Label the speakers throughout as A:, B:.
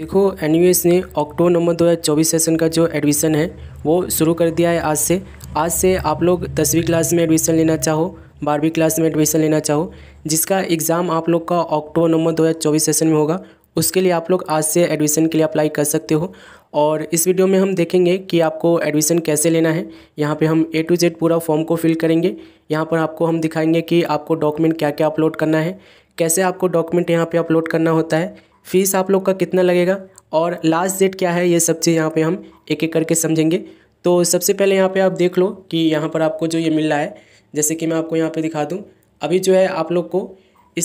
A: देखो एन ने अक्टूबर नवंबर चौबीस सेशन का जो एडमिशन है वो शुरू कर दिया है आज से आज से आप लोग दसवीं क्लास में एडमिशन लेना चाहो बारहवीं क्लास में एडमिशन लेना चाहो जिसका एग्ज़ाम आप लोग का अक्टूबर नवंबर चौबीस सेशन में होगा उसके लिए आप लोग आज से एडमिशन के लिए अप्लाई कर सकते हो और इस वीडियो में हम देखेंगे कि आपको एडमिशन कैसे लेना है यहाँ पे हम ए टू जेड पूरा फॉर्म को फिल करेंगे यहाँ पर आपको हम दिखाएंगे कि आपको डॉक्यूमेंट क्या क्या अपलोड करना है कैसे आपको डॉक्यूमेंट यहाँ पे अपलोड करना होता है फ़ीस आप लोग का कितना लगेगा और लास्ट डेट क्या है ये सब चीज़ यहाँ पे हम एक एक करके समझेंगे तो सबसे पहले यहाँ पे आप देख लो कि यहाँ पर आपको जो ये मिल रहा है जैसे कि मैं आपको यहाँ पे दिखा दूँ अभी जो है आप लोग को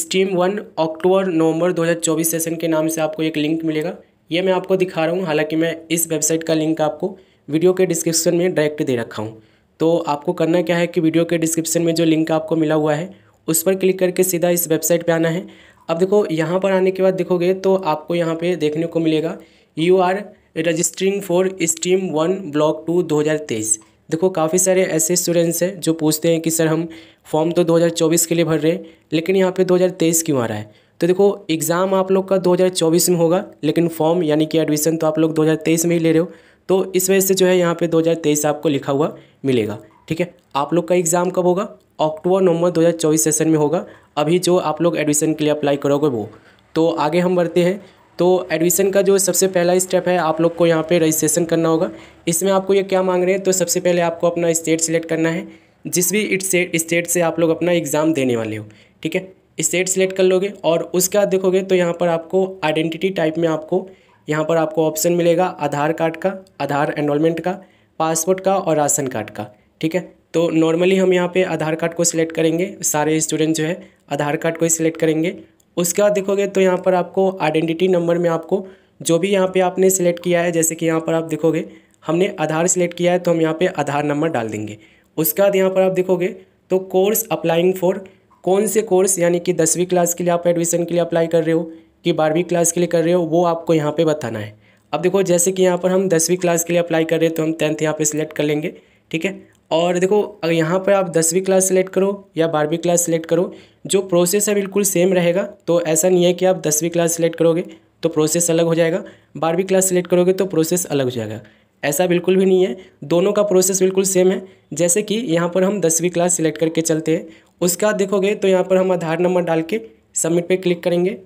A: स्ट्रीम वन अक्टूबर नवंबर 2024 सेशन के नाम से आपको एक लिंक मिलेगा ये मैं आपको दिखा रहा हूँ हालाँकि मैं इस वेबसाइट का लिंक आपको वीडियो के डिस्क्रिप्शन में डायरेक्ट दे रखा हूँ तो आपको करना क्या है कि वीडियो के डिस्क्रिप्शन में जो लिंक आपको मिला हुआ है उस पर क्लिक करके सीधा इस वेबसाइट पर आना है अब देखो यहाँ पर आने के बाद देखोगे तो आपको यहाँ पे देखने को मिलेगा you are registering for stream one block two 2023 देखो काफ़ी सारे ऐसे स्टूडेंट्स हैं जो पूछते हैं कि सर हम फॉर्म तो 2024 के लिए भर रहे हैं लेकिन यहाँ पे 2023 क्यों आ रहा है तो देखो एग्ज़ाम आप लोग का 2024 में होगा लेकिन फॉर्म यानी कि एडमिशन तो आप लोग 2023 में ही ले रहे हो तो इस वजह से जो है यहाँ पे 2023 आपको लिखा हुआ मिलेगा ठीक है आप लोग का एग्ज़ाम कब होगा अक्टूबर नवंबर 2024 सेशन में होगा अभी जो आप लोग एडमिशन के लिए अप्लाई करोगे वो तो आगे हम बढ़ते हैं तो एडमिशन का जो सबसे पहला स्टेप है आप लोग को यहाँ पे रजिस्ट्रेशन करना होगा इसमें आपको ये क्या मांग रहे हैं तो सबसे पहले आपको अपना स्टेट सिलेक्ट करना है जिस भी स्टेट से आप लोग अपना एग्ज़ाम देने वाले हो ठीक है स्टेट सिलेक्ट कर लोगे और उसके बाद देखोगे तो यहाँ पर आपको आइडेंटिटी टाइप में आपको यहाँ पर आपको ऑप्शन मिलेगा आधार कार्ड का आधार एनरोलमेंट का पासपोर्ट का और राशन कार्ड का ठीक है तो नॉर्मली हम यहाँ पे आधार कार्ड को सिलेक्ट करेंगे सारे स्टूडेंट जो है आधार कार्ड को ही सिलेक्ट करेंगे उसके बाद देखोगे तो यहाँ पर आपको आइडेंटिटी नंबर में आपको जो भी यहाँ पे आपने सिलेक्ट किया है जैसे कि यहाँ पर आप देखोगे हमने आधार सिलेक्ट किया है तो हम यहाँ पर आधार नंबर डाल देंगे उसके बाद यहाँ पर आप देखोगे तो कोर्स अप्लाइंग फॉर कौन से कोर्स यानी कि दसवीं क्लास के लिए आप एडमिशन के लिए अप्लाई कर रहे हो कि बारहवीं क्लास के लिए कर रहे हो वो आपको यहाँ पर बताना है अब देखो जैसे कि यहाँ पर हम दसवीं क्लास के लिए अप्लाई कर रहे हैं तो हम टेंथ यहाँ पे सिलेक्ट कर लेंगे ठीक है और देखो अगर यहाँ पर आप दसवीं क्लास सेलेक्ट करो या बारहवीं क्लास सेलेक्ट करो जो प्रोसेस है बिल्कुल सेम रहेगा तो ऐसा नहीं है कि आप दसवीं क्लास सेलेक्ट करोगे तो प्रोसेस अलग हो जाएगा बारहवीं क्लास सेलेक्ट करोगे तो प्रोसेस अलग हो जाएगा ऐसा बिल्कुल भी नहीं है दोनों का प्रोसेस बिल्कुल सेम है जैसे कि यहाँ पर हम दसवीं क्लास सेलेक्ट करके चलते हैं उसके बाद देखोगे तो यहाँ पर हम आधार नंबर डाल के सबमिट पर क्लिक करेंगे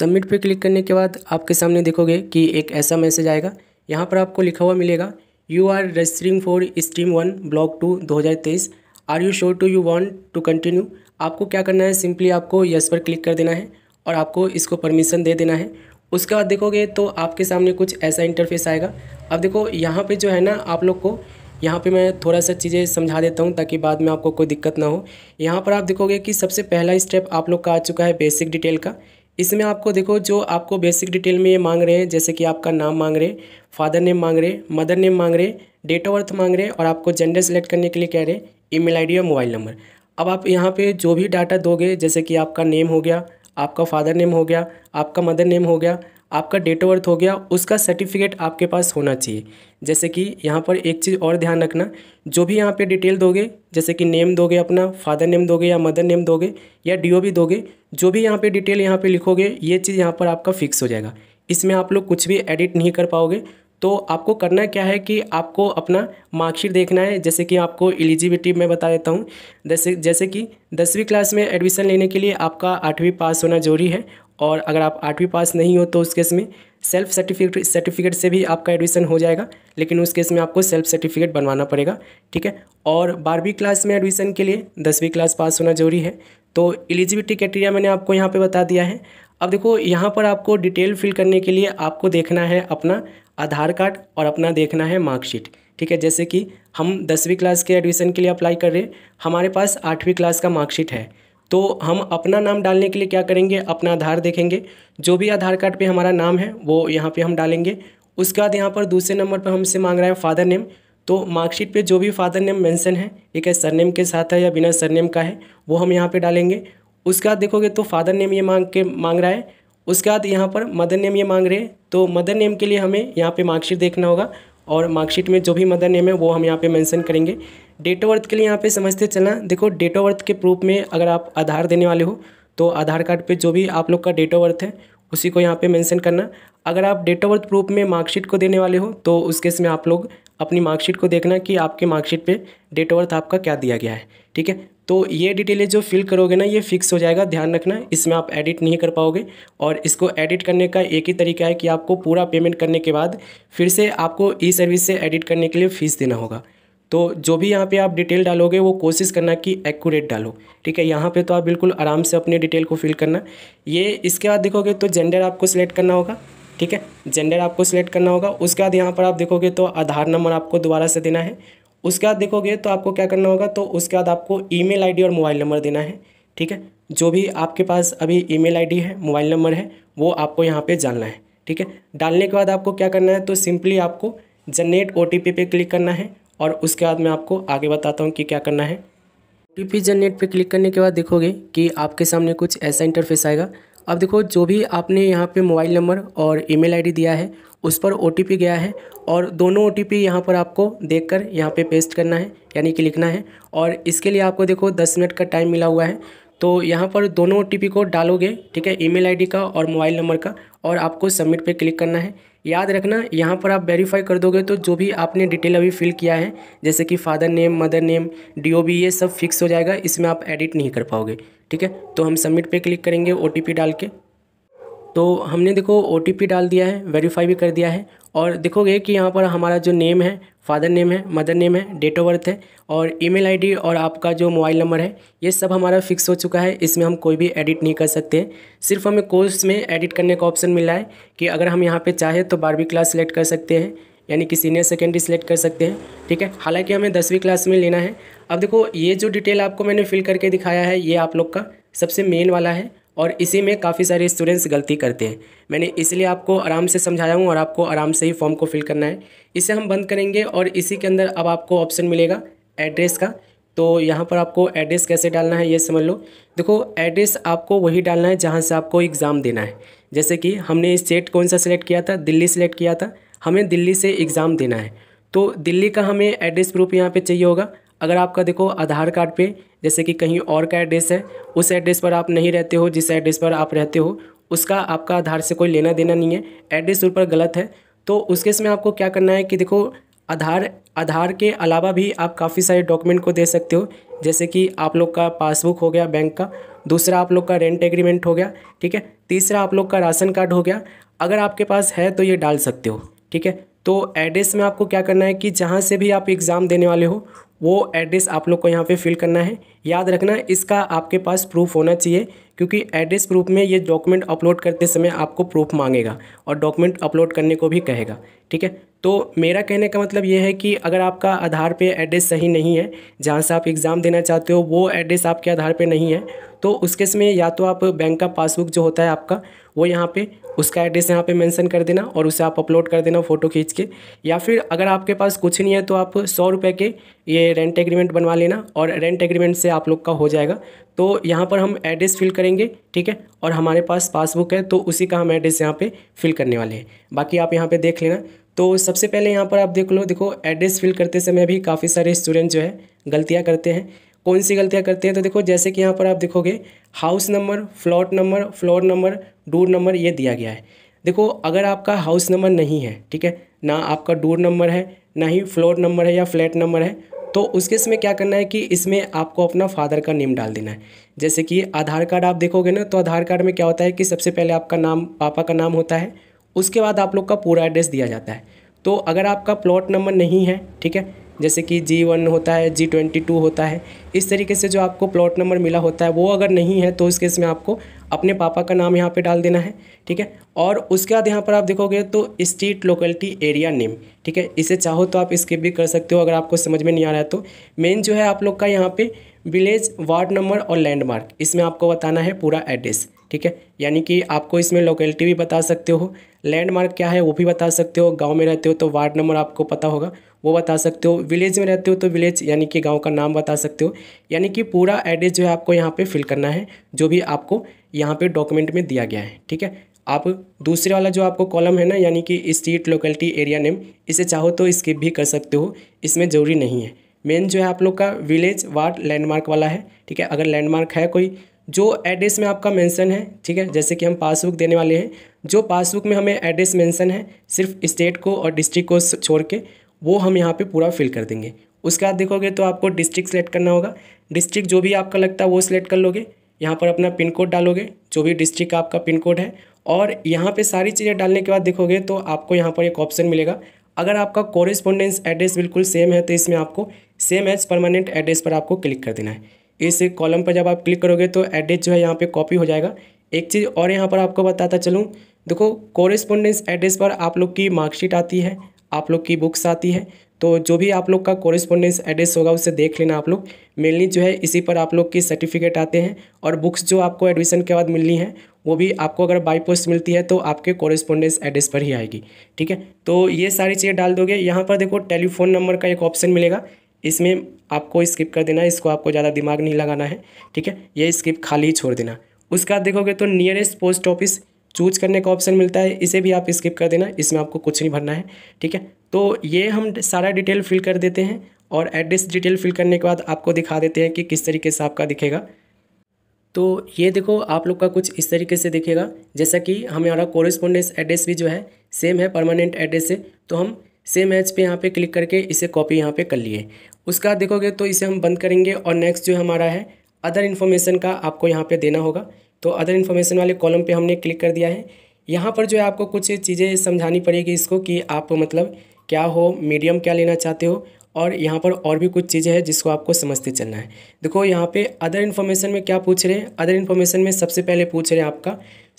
A: सबमिट पर क्लिक करने के बाद आपके सामने देखोगे कि एक ऐसा मैसेज आएगा यहाँ पर आपको लिखा हुआ मिलेगा you are registering for stream one block two दो हज़ार तेईस are you sure to you want to continue आपको क्या करना है सिंपली आपको यस पर क्लिक कर देना है और आपको इसको परमिशन दे देना है उसके बाद देखोगे तो आपके सामने कुछ ऐसा इंटरफेस आएगा अब देखो यहाँ पे जो है ना आप लोग को यहाँ पे मैं थोड़ा सा चीज़ें समझा देता हूँ ताकि बाद में आपको कोई दिक्कत ना हो यहाँ पर आप देखोगे कि सबसे पहला स्टेप आप लोग का आ चुका है बेसिक डिटेल का इसमें आपको देखो जो आपको बेसिक डिटेल में ये मांग रहे हैं जैसे कि आपका नाम मांग रहे फादर नेम मांग रहे मदर नेम मांग रहे डेट ऑफ बर्थ मांग रहे और आपको जेंडर सेलेक्ट करने के लिए कह रहे हैं ईमेल आईडी और मोबाइल नंबर अब आप यहाँ पे जो भी डाटा दोगे जैसे कि आपका नेम हो गया आपका फादर नेम हो गया आपका मदर नेम हो गया आपका डेट ऑफ बर्थ हो गया उसका सर्टिफिकेट आपके पास होना चाहिए जैसे कि यहाँ पर एक चीज़ और ध्यान रखना जो भी यहाँ पे डिटेल दोगे जैसे कि नेम दोगे अपना फादर नेम दोगे या मदर नेम दोगे या डी दोगे जो भी यहाँ पे डिटेल यहाँ पे लिखोगे ये चीज़ यहाँ पर आपका फिक्स हो जाएगा इसमें आप लोग कुछ भी एडिट नहीं कर पाओगे तो आपको करना क्या है कि आपको अपना मार्कशीट देखना है जैसे कि आपको एलिजिबिलिटी मैं बता देता हूँ जैसे जैसे कि दसवीं क्लास में एडमिशन लेने के लिए आपका आठवीं पास होना जरूरी है और अगर आप आठवीं पास नहीं हो तो उस केस में सेल्फ सर्टिफिकेट सर्टिफिकेट से भी आपका एडमिशन हो जाएगा लेकिन उस केस में आपको सेल्फ सर्टिफिकेट बनवाना पड़ेगा ठीक है और बारहवीं क्लास में एडमिशन के लिए दसवीं क्लास पास होना जरूरी है तो एलिजिबिलिटी क्राइटेरिया मैंने आपको यहाँ पर बता दिया है अब देखो यहाँ पर आपको डिटेल फिल करने के लिए आपको देखना है अपना आधार कार्ड और अपना देखना है मार्कशीट ठीक है जैसे कि हम दसवीं क्लास के एडमिशन के लिए अप्लाई कर रहे हैं हमारे पास आठवीं क्लास का मार्कशीट है तो हम अपना नाम डालने के लिए क्या करेंगे अपना आधार देखेंगे जो भी आधार कार्ड पे हमारा नाम है वो यहाँ पे हम डालेंगे उसके बाद यहाँ पर दूसरे नंबर पर हमसे मांग रहा है फादर नेम तो मार्कशीट पे जो भी फादर नेम मेंशन है एक है सरनेम के साथ है या बिना सरनेम का है वो हम यहाँ पर डालेंगे उसके बाद देखोगे तो फादर नेम ये मांग के मांग रहा है उसके बाद यहाँ पर मदर नेम ये मांग रहे हैं तो मदर नेम के लिए हमें यहाँ पे मार्कशीट देखना होगा और मार्कशीट में जो भी मदर नेम है वो हम यहाँ पे मेंशन करेंगे डेट ऑफ बर्थ के लिए यहाँ पे समझते चलना देखो डेट ऑफ बर्थ के प्रूफ में अगर आप आधार देने वाले हो तो आधार कार्ड पे जो भी आप लोग का डेट ऑफ बर्थ है उसी को यहाँ पे मेंशन करना अगर आप डेट ऑफ बर्थ प्रूफ में मार्कशीट को देने वाले हो तो उस केस में आप लोग अपनी मार्कशीट को देखना कि आपके मार्कशीट पर डेट ऑफ बर्थ आपका क्या दिया गया है ठीक है तो ये डिटेलें जो फिल करोगे ना ये फिक्स हो जाएगा ध्यान रखना इसमें आप एडिट नहीं कर पाओगे और इसको एडिट करने का एक ही तरीका है कि आपको पूरा पेमेंट करने के बाद फिर से आपको ई सर्विस से एडिट करने के लिए फ़ीस देना होगा तो जो भी यहाँ पे आप डिटेल डालोगे वो कोशिश करना कि एक्यूरेट डालो ठीक है यहाँ पे तो आप बिल्कुल आराम से अपने डिटेल को फिल करना ये इसके बाद देखोगे तो जेंडर आपको सिलेक्ट करना होगा ठीक है जेंडर आपको सिलेक्ट करना होगा उसके बाद यहाँ पर आप देखोगे तो आधार नंबर आपको दोबारा से देना है उसके बाद देखोगे तो आपको क्या करना होगा तो उसके बाद आपको ई मेल और मोबाइल नंबर देना है ठीक है जो भी आपके पास अभी ई मेल है मोबाइल नंबर है वो आपको यहाँ पर जानना है ठीक है डालने के बाद आपको क्या करना है तो सिंपली आपको जनरेट ओ पे क्लिक करना है और उसके बाद मैं आपको आगे बताता हूँ कि क्या करना है ओ टी पी जनरेट पर क्लिक करने के बाद देखोगे कि आपके सामने कुछ ऐसा इंटरफेस आएगा अब देखो जो भी आपने यहाँ पे मोबाइल नंबर और ईमेल आईडी दिया है उस पर ओ गया है और दोनों ओ टी पी यहाँ पर आपको देख कर यहाँ पर पे पेस्ट करना है यानी कि लिखना है और इसके लिए आपको देखो दस मिनट का टाइम मिला हुआ है तो यहाँ पर दोनों ओ कोड डालोगे ठीक है ईमेल आईडी का और मोबाइल नंबर का और आपको सबमिट पे क्लिक करना है याद रखना यहाँ पर आप वेरीफाई कर दोगे तो जो भी आपने डिटेल अभी फिल किया है जैसे कि फादर नेम मदर नेम डी ये सब फिक्स हो जाएगा इसमें आप एडिट नहीं कर पाओगे ठीक है तो हम सबमिट पर क्लिक करेंगे ओ डाल के तो हमने देखो ओ डाल दिया है वेरीफाई भी कर दिया है और देखोगे कि यहाँ पर हमारा जो नेम है फादर नेम है मदर नेम है डेट ऑफ बर्थ है और ईमेल आईडी और आपका जो मोबाइल नंबर है ये सब हमारा फिक्स हो चुका है इसमें हम कोई भी एडिट नहीं कर सकते सिर्फ हमें कोर्स में एडिट करने का ऑप्शन मिला है कि अगर हम यहाँ पे चाहे तो बारहवीं क्लास सेलेक्ट कर सकते हैं यानी कि सीनियर सेकेंडरी सेलेक्ट कर सकते हैं ठीक है हालाँकि हमें दसवीं क्लास में लेना है अब देखो ये जो डिटेल आपको मैंने फिल करके दिखाया है ये आप लोग का सबसे मेन वाला है और इसी में काफ़ी सारे स्टूडेंट्स गलती करते हैं मैंने इसलिए आपको आराम से समझाया हूँ और आपको आराम से ही फॉर्म को फिल करना है इसे हम बंद करेंगे और इसी के अंदर अब आपको ऑप्शन मिलेगा एड्रेस का तो यहाँ पर आपको एड्रेस कैसे डालना है ये समझ लो देखो एड्रेस आपको वही डालना है जहाँ से आपको एग्ज़ाम देना है जैसे कि हमने स्टेट कौन सा सिलेक्ट किया था दिल्ली सेलेक्ट किया था हमें दिल्ली से एग्ज़ाम देना है तो दिल्ली का हमें एड्रेस प्रूफ यहाँ पे चाहिए होगा अगर आपका देखो आधार कार्ड पे जैसे कि कहीं और का एड्रेस है उस एड्रेस पर आप नहीं रहते हो जिस एड्रेस पर आप रहते हो उसका आपका आधार से कोई लेना देना नहीं है एड्रेस ऊपर गलत है तो उसके इसमें आपको क्या करना है कि देखो आधार आधार के अलावा भी आप काफ़ी सारे डॉक्यूमेंट को दे सकते हो जैसे कि आप लोग का पासबुक हो गया बैंक का दूसरा आप लोग का रेंट एग्रीमेंट हो गया ठीक है तीसरा आप लोग का राशन कार्ड हो गया अगर आपके पास है तो ये डाल सकते हो ठीक है तो एड्रेस में आपको क्या करना है कि जहाँ से भी आप एग्ज़ाम देने वाले हो वो एड्रेस आप लोग को यहाँ पे फिल करना है याद रखना इसका आपके पास प्रूफ होना चाहिए क्योंकि एड्रेस प्रूफ में ये डॉक्यूमेंट अपलोड करते समय आपको प्रूफ मांगेगा और डॉक्यूमेंट अपलोड करने को भी कहेगा ठीक है तो मेरा कहने का मतलब ये है कि अगर आपका आधार पे एड्रेस सही नहीं है जहाँ से आप एग्ज़ाम देना चाहते हो वो एड्रेस आपके आधार पे नहीं है तो उस केस में या तो आप बैंक का पासबुक जो होता है आपका वो यहाँ पे उसका एड्रेस यहाँ पे मेंशन कर देना और उसे आप अपलोड कर देना फ़ोटो खींच के या फिर अगर आपके पास कुछ नहीं है तो आप सौ रुपये के ये रेंट एग्रीमेंट बनवा लेना और रेंट एग्रीमेंट से आप लोग का हो जाएगा तो यहाँ पर हम एड्रेस फिल करेंगे ठीक है और हमारे पास पासबुक है तो उसी का हम एड्रेस यहाँ पर फिल करने वाले हैं बाकी आप यहाँ पर देख लेना तो सबसे पहले यहाँ पर आप देख लो देखो एड्रेस फिल करते समय भी काफ़ी सारे स्टूडेंट जो है गलतियाँ करते हैं कौन सी गलतियाँ करते हैं तो देखो जैसे कि यहाँ पर आप देखोगे house number flat number floor number door number ये दिया गया है देखो अगर आपका हाउस नंबर नहीं है ठीक है ना आपका डोर नंबर है ना ही फ्लोर नंबर है या फ्लैट नंबर है तो उसके इसमें क्या करना है कि इसमें आपको अपना फादर का नेम डाल देना है जैसे कि आधार कार्ड आप देखोगे ना तो आधार कार्ड में क्या होता है कि सबसे पहले आपका नाम पापा का नाम होता है उसके बाद आप लोग का पूरा एड्रेस दिया जाता है तो अगर आपका प्लॉट नंबर नहीं है ठीक है जैसे कि जी वन होता है जी ट्वेंटी टू होता है इस तरीके से जो आपको प्लॉट नंबर मिला होता है वो अगर नहीं है तो उस केस में आपको अपने पापा का नाम यहाँ पे डाल देना है ठीक है और उसके बाद यहाँ पर आप देखोगे तो स्ट्रीट लोकेलिटी एरिया नेम ठीक है इसे चाहो तो आप स्किप भी कर सकते हो अगर आपको समझ में नहीं आ रहा है तो मेन जो है आप लोग का यहाँ पर विलेज वार्ड नंबर और लैंडमार्क इसमें आपको बताना है पूरा एड्रेस ठीक है यानी कि आपको इसमें लोकेलिटी भी बता सकते हो लैंडमार्क क्या है वो भी बता सकते हो गाँव में रहते हो तो वार्ड नंबर आपको पता होगा वो बता सकते हो विलेज में रहते हो तो विलेज यानी कि गांव का नाम बता सकते हो यानी कि पूरा एड्रेस जो है आपको यहाँ पे फिल करना है जो भी आपको यहाँ पे डॉक्यूमेंट में दिया गया है ठीक है आप दूसरे वाला जो आपको कॉलम है ना यानी कि स्ट्रीट लोकेलिटी एरिया नेम इसे चाहो तो स्किप भी कर सकते हो इसमें ज़रूरी नहीं है मेन जो है आप लोग का विलेज वार्ड लैंडमार्क वाला है ठीक है अगर लैंडमार्क है कोई जो एड्रेस में आपका मेंशन है ठीक है जैसे कि हम पासबुक देने वाले हैं जो पासबुक में हमें एड्रेस मेंशन है सिर्फ स्टेट को और डिस्ट्रिक्ट को छोड़ के वो हम यहाँ पे पूरा फिल कर देंगे उसके बाद देखोगे तो आपको डिस्ट्रिक्ट सेलेक्ट करना होगा डिस्ट्रिक्ट जो भी आपका लगता है वो सिलेक्ट कर लोगे यहाँ पर अपना पिन कोड डालोगे जो भी डिस्ट्रिक्ट आपका पिन कोड है और यहाँ पर सारी चीज़ें डालने के बाद देखोगे तो आपको यहाँ पर एक ऑप्शन मिलेगा अगर आपका कॉरेस्पॉन्डेंस एड्रेस बिल्कुल सेम है तो इसमें आपको सेम एज परमानेंट एड्रेस पर आपको क्लिक कर देना है इस कॉलम पर जब आप क्लिक करोगे तो एड्रेस जो है यहाँ पर कॉपी हो जाएगा एक चीज़ और यहाँ पर आपको बताता चलूँ देखो कॉरेस्पोंडेंस एड्रेस पर आप लोग की मार्कशीट आती है आप लोग की बुक्स आती है तो जो भी आप लोग का कॉरेस्पोंडेंस एड्रेस होगा उसे देख लेना आप लोग मेनली जो है इसी पर आप लोग की सर्टिफिकेट आते हैं और बुक्स जो आपको एडमिशन के बाद मिलनी है वो भी आपको अगर बाई पोस्ट मिलती है तो आपके कॉरेस्पोंडेंस एड्रेस पर ही आएगी ठीक है तो ये सारी चीज़ें डाल दोगे यहाँ पर देखो टेलीफोन नंबर का एक ऑप्शन मिलेगा इसमें आपको स्किप कर देना है इसको आपको ज़्यादा दिमाग नहीं लगाना है ठीक है ये स्किप खाली छोड़ देना उसके बाद देखोगे तो नियरेस्ट पोस्ट ऑफिस चूज करने का ऑप्शन मिलता है इसे भी आप स्किप कर देना इसमें आपको कुछ नहीं भरना है ठीक है तो ये हम सारा डिटेल फिल कर देते हैं और एड्रेस डिटेल फिल करने के बाद आपको दिखा देते हैं कि किस तरीके से आपका दिखेगा तो ये देखो आप लोग का कुछ इस तरीके से दिखेगा जैसा कि हमारा कॉरेस्पोंडेंस एड्रेस भी जो है सेम है परमानेंट एड्रेस से तो हम सेम एज पे यहाँ पे क्लिक करके इसे कॉपी यहाँ पे कर लिए उसका देखोगे तो इसे हम बंद करेंगे और नेक्स्ट जो हमारा है अदर इन्फॉर्मेशन का आपको यहाँ पे देना होगा तो अदर इन्फॉर्मेशन वाले कॉलम पे हमने क्लिक कर दिया है यहाँ पर जो है आपको कुछ चीज़ें समझानी पड़ेगी इसको कि आप मतलब क्या हो मीडियम क्या लेना चाहते हो और यहाँ पर और भी कुछ चीज़ें हैं जिसको आपको समझते चलना है देखो यहाँ पे अदर इन्फॉर्मेशन में क्या पूछ रहे हैं अदर इन्फॉर्मेशन में सबसे पहले पूछ रहे हैं आपका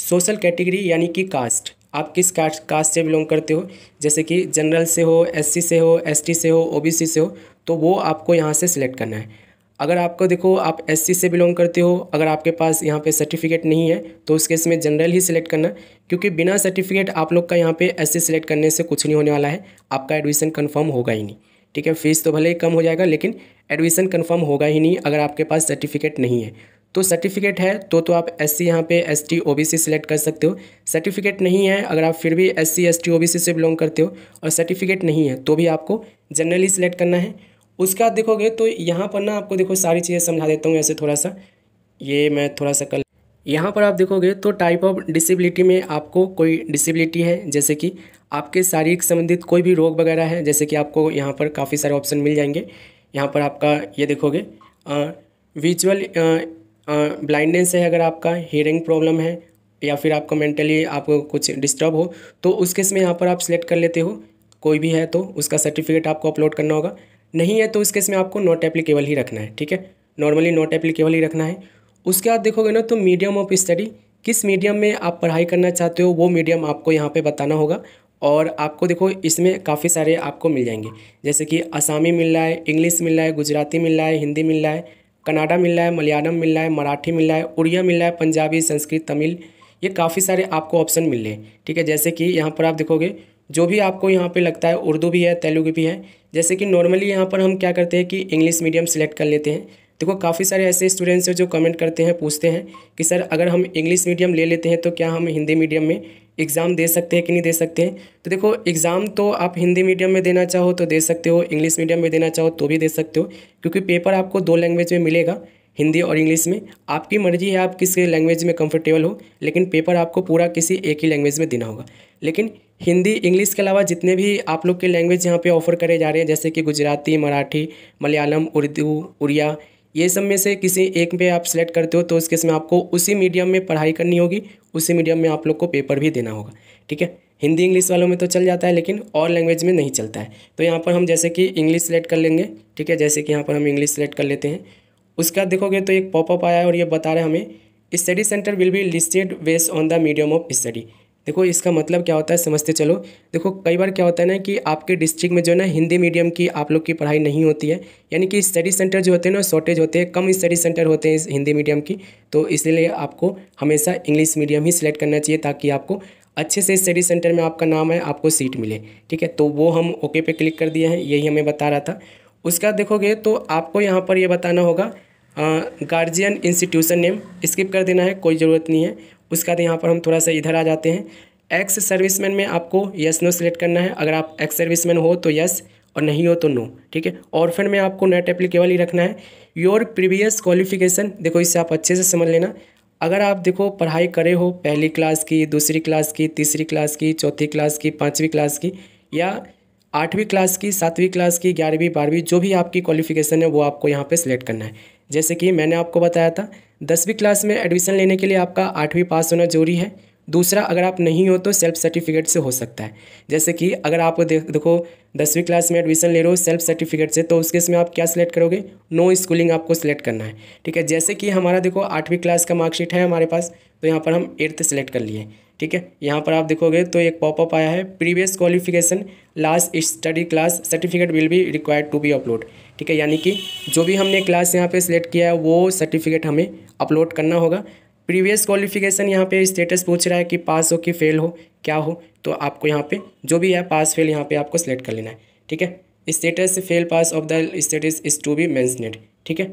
A: सोशल कैटेगरी यानी कि कास्ट आप किस कास्ट कास्ट से बिलोंग करते हो जैसे कि जनरल से हो एससी से हो एसटी से हो ओबीसी से हो तो वो आपको यहाँ से सिलेक्ट करना है अगर आपको देखो आप एस से बिलोंग करते हो अगर आपके पास यहाँ पे सर्टिफिकेट नहीं है तो उस केस में जनरल ही सिलेक्ट करना क्योंकि बिना सर्टिफिकेट आप लोग का यहाँ पे एस सिलेक्ट करने से कुछ नहीं होने वाला है आपका एडमिशन कन्फर्म होगा ही नहीं ठीक है फीस तो भले ही कम हो जाएगा लेकिन एडमिशन कन्फर्म होगा ही नहीं अगर आपके पास सर्टिफिकेट नहीं है तो सर्टिफिकेट है तो तो आप एस सी यहाँ पर S T O B C select कर सकते हो सर्टिफिकेट नहीं है अगर आप फिर भी S C S T O B C से बिलोंग करते हो और सर्टिफिकेट नहीं है तो भी आपको जनरली सिलेक्ट करना है उसके बाद देखोगे तो यहाँ पर ना आपको देखो सारी चीज़ें समझा देता हूँ ऐसे थोड़ा सा ये मैं थोड़ा सा कल यहाँ पर आप देखोगे तो टाइप ऑफ डिसेबिलिटी में आपको कोई डिसेबिलिटी है जैसे कि आपके शारीरिक संबंधित कोई भी रोग वगैरह है जैसे कि आपको यहाँ पर काफ़ी सारे ऑप्शन मिल जाएंगे यहाँ पर आपका ये देखोगे विजुअल ब्लाइंडनेस है अगर आपका हियरिंग प्रॉब्लम है या फिर आपको मेंटली आपको कुछ डिस्टर्ब हो तो उस केस में यहाँ पर आप सिलेक्ट कर लेते हो कोई भी है तो उसका सर्टिफिकेट आपको अपलोड करना होगा नहीं है तो इस केस में आपको नॉट एप्लीकेबल ही रखना है ठीक है नॉर्मली नॉट एप्लीकेबल ही रखना है उसके बाद देखोगे ना तो मीडियम ऑफ स्टडी किस मीडियम में आप पढ़ाई करना चाहते हो वो मीडियम आपको यहाँ पे बताना होगा और आपको देखो इसमें काफ़ी सारे आपको मिल जाएंगे जैसे कि असामी मिल रहा है इंग्लिश मिल रहा है गुजराती मिल रहा है हिंदी मिल रहा है कनाडा मिल रहा है मलयालम मिल रहा है मराठी मिल रहा है उड़िया मिल रहा है पंजाबी संस्कृत तमिल ये काफ़ी सारे आपको ऑप्शन मिल रहे हैं ठीक है जैसे कि यहाँ पर आप देखोगे जो भी आपको यहाँ पे लगता है उर्दू भी है तेलुगु भी है जैसे कि नॉर्मली यहाँ पर हम क्या करते हैं कि इंग्लिश मीडियम सेलेक्ट कर लेते हैं देखो काफ़ी सारे ऐसे स्टूडेंट्स हैं जो कमेंट करते हैं पूछते हैं कि सर अगर हम इंग्लिश मीडियम ले लेते हैं तो क्या हम हिंदी मीडियम में एग्ज़ाम दे सकते हैं कि नहीं दे सकते हैं तो देखो एग्ज़ाम तो आप हिंदी मीडियम में देना चाहो तो दे सकते हो इंग्लिश मीडियम में देना चाहो तो भी दे सकते हो क्योंकि पेपर आपको दो लैंग्वेज में मिलेगा हिंदी और इंग्लिश में आपकी मर्जी है आप किस लैंग्वेज में कंफर्टेबल हो लेकिन पेपर आपको पूरा किसी एक ही लैंग्वेज में देना होगा लेकिन हिंदी इंग्लिश के अलावा जितने भी आप लोग के लैंग्वेज यहाँ पे ऑफ़र करे जा रहे हैं जैसे कि गुजराती मराठी मलयालम उर्दू उड़िया ये सब में से किसी एक पे आप सेलेक्ट करते हो तो उसके समय आपको उसी मीडियम में पढ़ाई करनी होगी उसी मीडियम में आप लोग को पेपर भी देना होगा ठीक है हिंदी इंग्लिश वालों में तो चल जाता है लेकिन और लैंग्वेज में नहीं चलता है तो यहाँ पर हम जैसे कि इंग्लिश सेलेक्ट कर लेंगे ठीक है जैसे कि यहाँ पर हम इंग्लिश सेलेक्ट कर लेते हैं उसका देखोगे तो एक पॉपअप आया है और ये बता रहे हैं हमें study centre will be listed based on the medium of study देखो इसका मतलब क्या होता है समझते चलो देखो कई बार क्या होता है ना कि आपके डिस्ट्रिक्ट में जो है ना हिंदी मीडियम की आप लोग की पढ़ाई नहीं होती है यानी कि स्टडी सेंटर जो होते हैं ना शॉर्टेज होते हैं कम स्टडी सेंटर होते हैं इस हिंदी मीडियम की तो इसलिए आपको हमेशा इंग्लिश मीडियम ही सिलेक्ट करना चाहिए ताकि आपको अच्छे से स्टडी सेंटर में आपका नाम है आपको सीट मिले ठीक है तो वो हम ओके पे क्लिक कर दिए हैं यही हमें बता रहा था उसका देखोगे तो आपको यहाँ पर ये यह बताना होगा गार्जियन इंस्टीट्यूशन नेम स्किप कर देना है कोई ज़रूरत नहीं है उसके बाद यहाँ पर हम थोड़ा सा इधर आ जाते हैं एक्स सर्विसमैन में आपको यस नो सिलेक्ट करना है अगर आप एक्स सर्विसमैन हो तो यस और नहीं हो तो नो ठीक है ऑर्फन में आपको नेट एप्लीकेबल ही रखना है योर प्रीवियस क्वालिफिकेशन देखो इससे आप अच्छे से समझ लेना अगर आप देखो पढ़ाई करे हो पहली क्लास की दूसरी क्लास की तीसरी क्लास की चौथी क्लास की पाँचवीं क्लास की या आठवीं क्लास की सातवीं क्लास की ग्यारहवीं बारहवीं जो भी आपकी क्वालिफिकेशन है वो आपको यहाँ पे सिलेक्ट करना है जैसे कि मैंने आपको बताया था दसवीं क्लास में एडमिशन लेने के लिए आपका आठवीं पास होना जरूरी है दूसरा अगर आप नहीं हो तो सेल्फ सर्टिफिकेट से हो सकता है जैसे कि अगर आप देख देखो दसवीं क्लास में एडमिशन ले रहे हो सेल्फ सर्टिफिकेट से तो उसके इसमें आप क्या सिलेक्ट करोगे नो स्कूलिंग आपको सिलेक्ट करना है ठीक है जैसे कि हमारा देखो आठवीं क्लास का मार्कशीट है हमारे पास तो यहाँ पर हम एट्थ सेलेक्ट कर लिए ठीक है यहाँ पर आप देखोगे तो एक पॉपअप आया है previous qualification last study class certificate will be required to be upload ठीक है यानी कि जो भी हमने क्लास यहाँ पे सिलेक्ट किया है वो सर्टिफिकेट हमें अपलोड करना होगा प्रीवियस क्वालिफिकेशन यहाँ पे स्टेटस पूछ रहा है कि पास हो कि फेल हो क्या हो तो आपको यहाँ पे जो भी है पास फेल यहाँ पे आपको सेलेक्ट कर लेना है ठीक है status fail pass of the status is to be mentioned ठीक है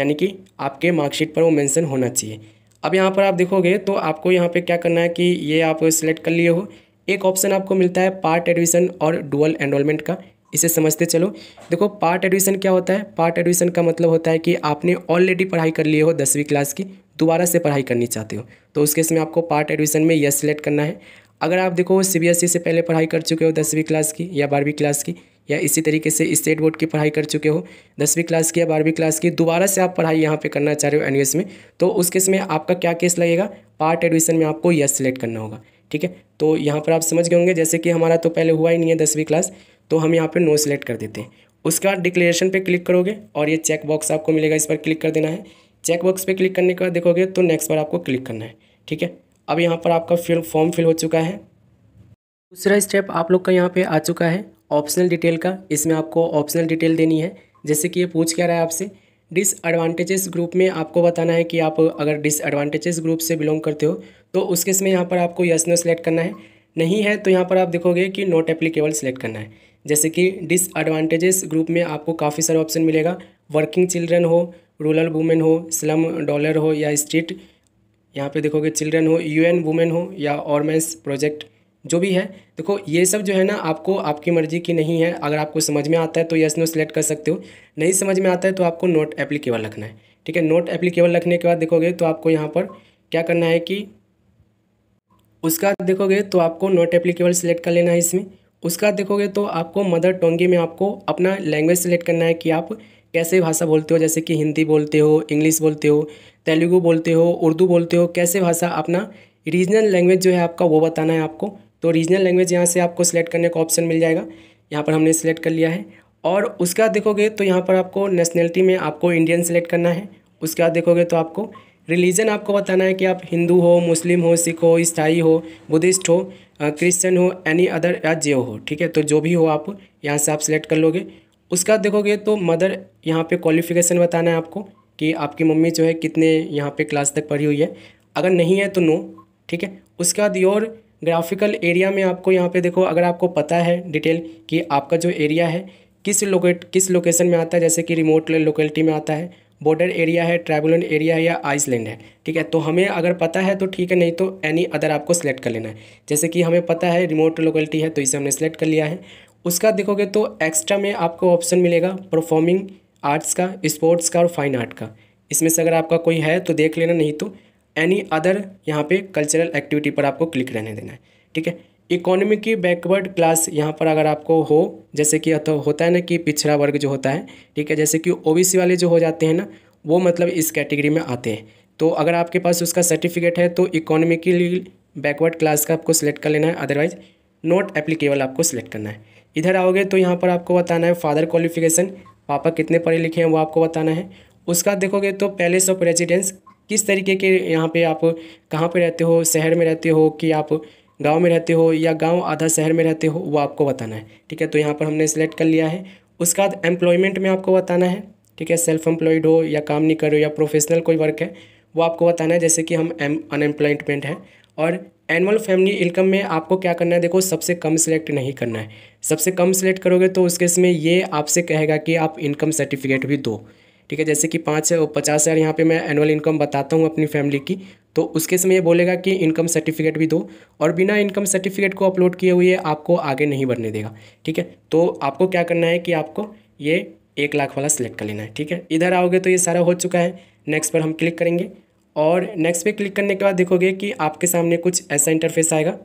A: यानी कि आपके मार्कशीट पर वो मैंसन होना चाहिए अब यहाँ पर आप देखोगे तो आपको यहाँ पे क्या करना है कि ये आप सिलेक्ट कर लिए हो एक ऑप्शन आपको मिलता है पार्ट एडमिशन और डुअल एनरोलमेंट का इसे समझते चलो देखो पार्ट एडमिशन क्या होता है पार्ट एडमिशन का मतलब होता है कि आपने ऑलरेडी पढ़ाई कर लिए हो दसवीं क्लास की दोबारा से पढ़ाई करनी चाहते हो तो उस केस में आपको पार्ट एडमिशन में यह सिलेक्ट करना है अगर आप देखो सी बी एस ई से पहले पढ़ाई कर चुके हो दसवीं क्लास की या बारहवीं क्लास की या इसी तरीके से स्टेट बोर्ड की पढ़ाई कर चुके हो दसवीं क्लास की या बारहवीं क्लास की दोबारा से आप पढ़ाई यहाँ पे करना चाह रहे हो एन में तो उस केस में आपका क्या केस लगेगा पार्ट एडमिशन में आपको यस सिलेक्ट करना होगा ठीक है तो यहाँ पर आप समझ गए होंगे जैसे कि हमारा तो पहले हुआ ही नहीं है दसवीं क्लास तो हम यहाँ पर नो सिलेक्ट कर देते हैं उसके बाद डिक्लेरेशन पर क्लिक करोगे और ये चेक बॉक्स आपको मिलेगा इस पर क्लिक कर देना है चेक बॉक्स क्लिक करने के बाद देखोगे तो नेक्स्ट बार आपको क्लिक करना है ठीक है अब यहाँ पर आपका फिल फॉर्म फिल हो चुका है दूसरा स्टेप आप लोग का यहाँ पे आ चुका है ऑप्शनल डिटेल का इसमें आपको ऑप्शनल डिटेल देनी है जैसे कि ये पूछ क्या रहा है आपसे डिसएडवांटेजेस ग्रुप में आपको बताना है कि आप अगर डिसएडवांटेजेस ग्रुप से बिलोंग करते हो तो उसके समय यहाँ पर आपको यस नो सेलेक्ट करना है नहीं है तो यहाँ पर आप देखोगे कि नॉट एप्लीकेबल सेलेक्ट करना है जैसे कि डिसएडवांटेजेस ग्रुप में आपको काफ़ी सारे ऑप्शन मिलेगा वर्किंग चिल्ड्रन हो रूरल वुमेन हो स्लम डॉलर हो या स्ट्रीट यहाँ पे देखोगे चिल्ड्रन हो यूएन वुमेन हो या ऑर्मेंस प्रोजेक्ट जो भी है देखो ये सब जो है ना आपको आपकी मर्ज़ी की नहीं है अगर आपको समझ में आता है तो यस नो सेलेक्ट कर सकते हो नहीं समझ में आता है तो आपको नोट एप्लीकेबल रखना है ठीक है नोट एप्लीकेबल रखने के बाद देखोगे तो आपको यहाँ पर क्या करना है कि उसका देखोगे तो आपको नोट एप्लीकेबल सेलेक्ट कर लेना है इसमें उसका देखोगे तो आपको मदर टोंगी में आपको अपना लैंग्वेज सिलेक्ट करना है कि आप कैसे भाषा बोलते हो जैसे कि हिंदी बोलते हो इंग्लिश बोलते हो तेलुगू बोलते हो उर्दू बोलते हो कैसे भाषा अपना रीजनल लैंग्वेज जो है आपका वो बताना है आपको तो रीजनल लैंग्वेज यहाँ से आपको सिलेक्ट करने का ऑप्शन मिल जाएगा यहाँ पर हमने सिलेक्ट कर लिया है और उसके बाद देखोगे तो यहाँ पर आपको नेशनैलिटी में आपको इंडियन सेलेक्ट करना है उसके बाद देखोगे तो आपको रिलीजन आपको बताना है कि आप हिंदू हो मुस्लिम हो सिख हो ईसाई हो बुद्धिस्ट हो क्रिश्चियन हो एनी अदर राज्य हो ठीक है तो जो भी हो आप यहाँ से आप सिलेक्ट कर लोगे उसके बाद देखोगे तो मदर यहाँ पे क्वालिफिकेशन बताना है आपको कि आपकी मम्मी जो है कितने यहाँ पे क्लास तक पढ़ी हुई है अगर नहीं है तो नो ठीक है उसके बाद योर ग्राफिकल एरिया में आपको यहाँ पे देखो अगर आपको पता है डिटेल कि आपका जो एरिया है किस लोकेट किस लोकेशन में आता है जैसे कि रिमोट लोकेलिटी में आता है बॉर्डर एरिया है ट्राइबुलेंट एरिया है या आइसलैंड है ठीक है तो हमें अगर पता है तो ठीक है नहीं तो एनी अदर आपको सेलेक्ट कर लेना है जैसे कि हमें पता है रिमोट लोकेलिटी है तो इसे हमने सेलेक्ट कर लिया है उसका देखोगे तो एक्स्ट्रा में आपको ऑप्शन मिलेगा परफॉर्मिंग आर्ट्स का स्पोर्ट्स का और फाइन आर्ट का इसमें से अगर आपका कोई है तो देख लेना नहीं तो एनी अदर यहाँ पे कल्चरल एक्टिविटी पर आपको क्लिक रहने देना है ठीक है इकोनॉमी की बैकवर्ड क्लास यहाँ पर अगर आपको हो जैसे कि तो होता है ना कि पिछड़ा वर्ग जो होता है ठीक है जैसे कि ओबीसी वाले जो हो जाते हैं ना वो मतलब इस कैटेगरी में आते हैं तो अगर आपके पास उसका सर्टिफिकेट है तो इकोनॉमिकली बैकवर्ड क्लास का आपको सिलेक्ट कर लेना है अदरवाइज नॉट एप्लीकेबल आपको सिलेक्ट करना है इधर आओगे तो यहाँ पर आपको बताना है फादर क्वालिफिकेशन पापा कितने पढ़े लिखे हैं वो आपको बताना है उसका देखोगे तो पैलेस ऑफ रेजिडेंस किस तरीके के यहाँ पे आप कहाँ पे रहते हो शहर में रहते हो कि आप गांव में रहते हो या गांव आधा शहर में रहते हो वो आपको बताना है ठीक है तो यहाँ पर हमने सेलेक्ट कर लिया है उसके बाद एम्प्लॉयमेंट में आपको बताना है ठीक है सेल्फ एम्प्लॉयड हो या काम नहीं कर रहे हो या प्रोफेशनल कोई वर्क है वो आपको बताना है जैसे कि हम एम अनएम्प्लॉयमेंट हैं और एनुअल फैमिली इनकम में आपको क्या करना है देखो सबसे कम सिलेक्ट नहीं करना है सबसे कम सिलेक्ट करोगे तो उसके इसमें ये आपसे कहेगा कि आप इनकम सर्टिफिकेट भी दो ठीक है जैसे कि पाँच और पचास हज़ार यहाँ पर मैं एनुअल इनकम बताता हूँ अपनी फैमिली की तो उसके समय ये बोलेगा कि इनकम सर्टिफिकेट भी दो और बिना इनकम सर्टिफिकेट को अपलोड किए हुए आपको आगे नहीं बढ़ने देगा ठीक है तो आपको क्या करना है कि आपको ये एक लाख वाला सिलेक्ट कर लेना है ठीक है इधर आओगे तो ये सारा हो चुका है नेक्स्ट पर हम क्लिक करेंगे और नेक्स्ट पे क्लिक करने के बाद देखोगे कि आपके सामने कुछ ऐसा इंटरफेस आएगा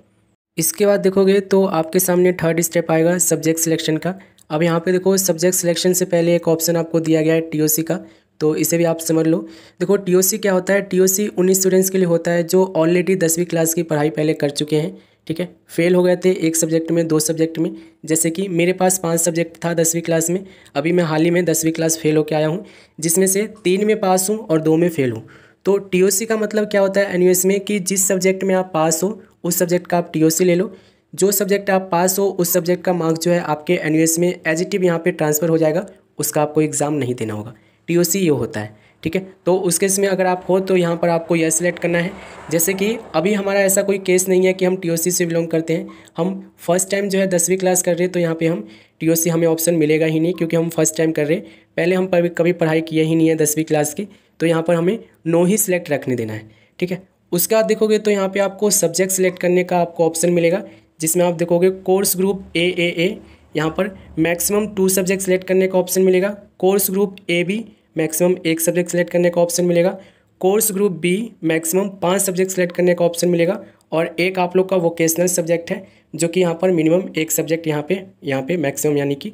A: इसके बाद देखोगे तो आपके सामने थर्ड स्टेप आएगा सब्जेक्ट सिलेक्शन का अब यहाँ पे देखो सब्जेक्ट सिलेक्शन से पहले एक ऑप्शन आपको दिया गया है टीओसी का तो इसे भी आप समझ लो देखो टीओसी क्या होता है टीओसी उन स्टूडेंट्स के लिए होता है जो ऑलरेडी दसवीं क्लास की पढ़ाई पहले कर चुके हैं ठीक है फेल हो गए थे एक सब्जेक्ट में दो सब्जेक्ट में जैसे कि मेरे पास पांच सब्जेक्ट था दसवीं क्लास में अभी मैं हाल ही में दसवीं क्लास फेल होकर आया हूँ जिसमें से तीन में पास हूँ और दो में फेल हूँ तो टी का मतलब क्या होता है एन में कि जिस सब्जेक्ट में आप पास हो उस सब्जेक्ट का आप टी ले लो जो सब्जेक्ट आप पास हो उस सब्जेक्ट का मार्क्स जो है आपके एन में एज यहाँ पर ट्रांसफ़र हो जाएगा उसका आपको एग्ज़ाम नहीं देना होगा टी ओ ये होता है ठीक है तो उस केस में अगर आप हो तो यहाँ पर आपको यह सिलेक्ट करना है जैसे कि अभी हमारा ऐसा कोई केस नहीं है कि हम टीओसी से बिलोंग करते हैं हम फर्स्ट टाइम जो है दसवीं क्लास कर रहे हैं तो यहाँ पे हम टीओसी हमें ऑप्शन मिलेगा ही नहीं क्योंकि हम फर्स्ट टाइम कर रहे हैं पहले हम पर, कभी पढ़ाई किए ही नहीं है दसवीं क्लास की तो यहाँ पर हमें नो ही सिलेक्ट रखने देना है ठीक है उसके बाद देखोगे तो यहाँ पर आपको सब्जेक्ट सिलेक्ट करने का आपको ऑप्शन मिलेगा जिसमें आप देखोगे कोर्स ग्रुप ए ए ए यहाँ पर मैक्सिमम टू सब्जेक्ट सेलेक्ट करने का ऑप्शन मिलेगा course group A B maximum एक सब्जेक्ट सेलेक्ट करने का ऑप्शन मिलेगा कोर्स ग्रुप बी मैक्सिमम पाँच सब्जेक्ट सेलेक्ट करने का ऑप्शन मिलेगा और एक आप लोग का वोकेशनल सब्जेक्ट है जो कि यहाँ पर मिनिमम एक सब्जेक्ट यहाँ पे यहाँ पे मैक्सिमम यानी कि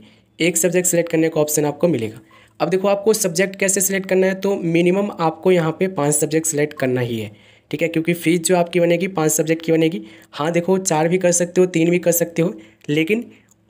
A: एक सब्जेक्ट सेलेक्ट करने का ऑप्शन आपको मिलेगा अब देखो आपको सब्जेक्ट कैसे सेलेक्ट करना है तो मिनिमम आपको यहाँ पे पाँच सब्जेक्ट सेलेक्ट करना ही है ठीक है क्योंकि फ़ीस जो आपकी बनेगी पाँच सब्जेक्ट की बनेगी हाँ देखो चार भी कर सकते हो तीन भी कर सकते हो लेकिन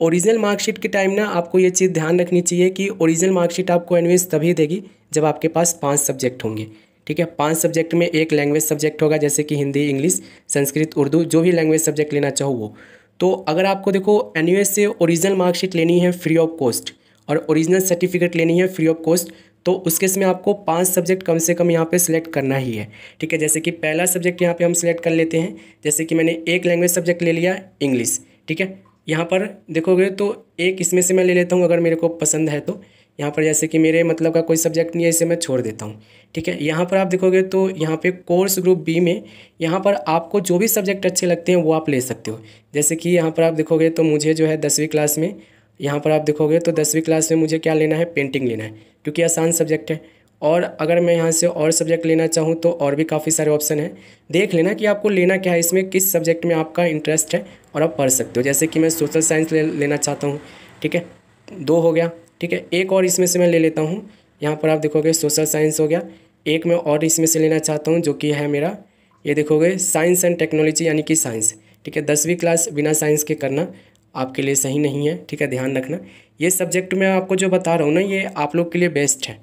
A: ओरिजिनल मार्कशीट के टाइम ना आपको ये चीज़ ध्यान रखनी चाहिए कि ओरिजिनल मार्कशीट आपको एनवेज तभी देगी जब आपके पास पाँच सब्जेक्ट होंगे ठीक है पांच सब्जेक्ट में एक लैंग्वेज सब्जेक्ट होगा जैसे कि हिंदी इंग्लिश संस्कृत उर्दू जो भी लैंग्वेज सब्जेक्ट लेना चाहो वो तो अगर आपको देखो एन से ओरिजिनल मार्कशीट लेनी है फ्री ऑफ कॉस्ट और ओरिजिनल सर्टिफिकेट लेनी है फ्री ऑफ कॉस्ट तो उस केस में आपको पाँच सब्जेक्ट कम से कम यहाँ पे सिलेक्ट करना ही है ठीक है जैसे कि पहला सब्जेक्ट यहाँ पे हम सिलेक्ट कर लेते हैं जैसे कि मैंने एक लैंग्वेज सब्जेक्ट ले लिया इंग्लिश ठीक है यहाँ पर देखोगे तो एक इसमें से मैं ले लेता हूँ अगर मेरे को पसंद है तो यहाँ पर जैसे कि मेरे मतलब का कोई सब्जेक्ट नहीं है इसे मैं छोड़ देता हूँ ठीक है यहाँ पर आप देखोगे तो यहाँ पे कोर्स ग्रुप बी में यहाँ पर आपको जो भी सब्जेक्ट अच्छे लगते हैं वो आप ले सकते हो जैसे कि यहाँ पर आप देखोगे तो मुझे जो है दसवीं क्लास में यहाँ पर आप देखोगे तो दसवीं क्लास में मुझे क्या लेना है पेंटिंग लेना है क्योंकि आसान सब्जेक्ट है और अगर मैं यहाँ से और सब्जेक्ट लेना चाहूँ तो और भी काफ़ी सारे ऑप्शन हैं देख लेना कि आपको लेना क्या है इसमें किस सब्जेक्ट में आपका इंटरेस्ट है और आप पढ़ सकते हो जैसे कि मैं सोशल साइंस ले लेना चाहता हूँ ठीक है दो हो गया ठीक है एक और इसमें से मैं ले लेता हूँ यहाँ पर आप देखोगे सोशल साइंस हो गया एक मैं और इसमें से लेना चाहता हूँ जो कि है मेरा ये देखोगे साइंस एंड टेक्नोलॉजी यानी कि साइंस ठीक है दसवीं क्लास बिना साइंस के करना आपके लिए सही नहीं है ठीक है ध्यान रखना ये सब्जेक्ट मैं आपको जो बता रहा हूँ ना ये आप लोग के लिए बेस्ट है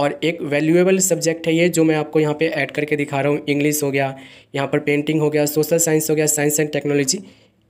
A: और एक वैल्यूएबल सब्जेक्ट है ये जो मैं आपको यहाँ पे ऐड करके दिखा रहा हूँ इंग्लिश हो गया यहाँ पर पेंटिंग हो गया सोशल साइंस हो गया साइंस एंड टेक्नोलॉजी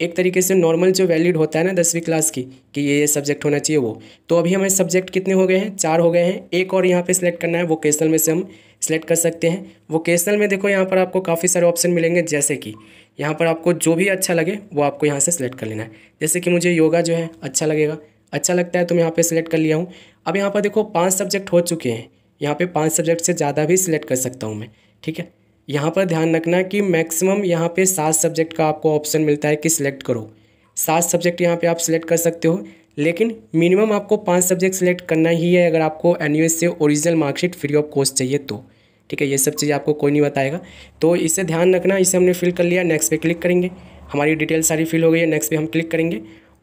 A: एक तरीके से नॉर्मल जो वैल्यूड होता है ना दसवीं क्लास की कि ये ये सब्जेक्ट होना चाहिए वो तो अभी हमारे सब्जेक्ट कितने हो गए हैं चार हो गए हैं एक और यहाँ पर सिलेक्ट करना है वोकेशनल में से हम सेलेक्ट कर सकते हैं वोकेशनल में देखो यहाँ पर आपको काफ़ी सारे ऑप्शन मिलेंगे जैसे कि यहाँ पर आपको जो भी अच्छा लगे वो आपको यहाँ से सिलेक्ट कर लेना है जैसे कि मुझे योगा जो है अच्छा लगेगा अच्छा लगता है तो मैं यहाँ पर सिलेक्ट कर लिया हूँ अब यहाँ पर देखो पाँच सब्जेक्ट हो चुके हैं यहाँ पर पाँच सब्जेक्ट से ज़्यादा भी सिलेक्ट कर सकता हूँ मैं ठीक है यहाँ पर ध्यान रखना कि मैक्सिमम यहाँ पे सात सब्जेक्ट का आपको ऑप्शन मिलता है कि सिलेक्ट करो सात सब्जेक्ट यहाँ पे आप सिलेक्ट कर सकते हो लेकिन मिनिमम आपको पाँच सब्जेक्ट सेलेक्ट करना ही है अगर आपको एन से original marksheet free of cost चाहिए तो ठीक है ये सब चीज़ आपको कोई नहीं बताएगा तो इसे ध्यान रखना इसे हमने फिल कर लिया नेक्स्ट पे क्लिक करेंगे हमारी डिटेल सारी फिल हो गई है नेक्स्ट पे हम क्लिक करेंगे